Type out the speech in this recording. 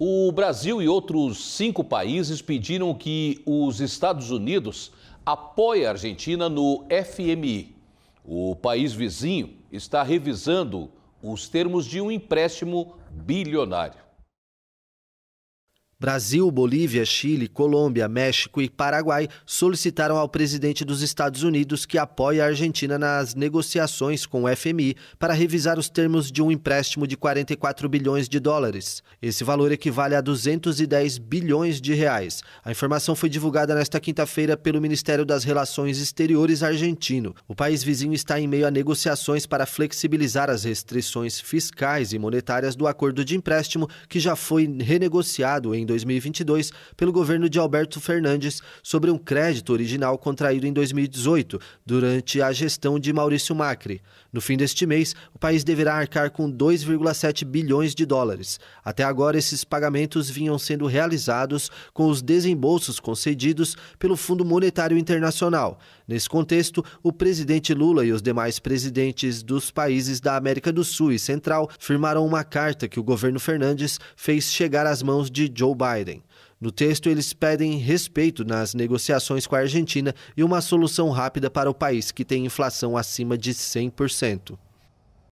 O Brasil e outros cinco países pediram que os Estados Unidos apoiem a Argentina no FMI. O país vizinho está revisando os termos de um empréstimo bilionário. Brasil, Bolívia, Chile, Colômbia, México e Paraguai solicitaram ao presidente dos Estados Unidos que apoie a Argentina nas negociações com o FMI para revisar os termos de um empréstimo de 44 bilhões de dólares. Esse valor equivale a 210 bilhões de reais. A informação foi divulgada nesta quinta-feira pelo Ministério das Relações Exteriores argentino. O país vizinho está em meio a negociações para flexibilizar as restrições fiscais e monetárias do acordo de empréstimo que já foi renegociado em 2022 pelo governo de Alberto Fernandes sobre um crédito original contraído em 2018, durante a gestão de Maurício Macri. No fim deste mês, o país deverá arcar com 2,7 bilhões de dólares. Até agora, esses pagamentos vinham sendo realizados com os desembolsos concedidos pelo Fundo Monetário Internacional. Nesse contexto, o presidente Lula e os demais presidentes dos países da América do Sul e Central firmaram uma carta que o governo Fernandes fez chegar às mãos de Joe Biden. No texto, eles pedem respeito nas negociações com a Argentina e uma solução rápida para o país que tem inflação acima de 100%.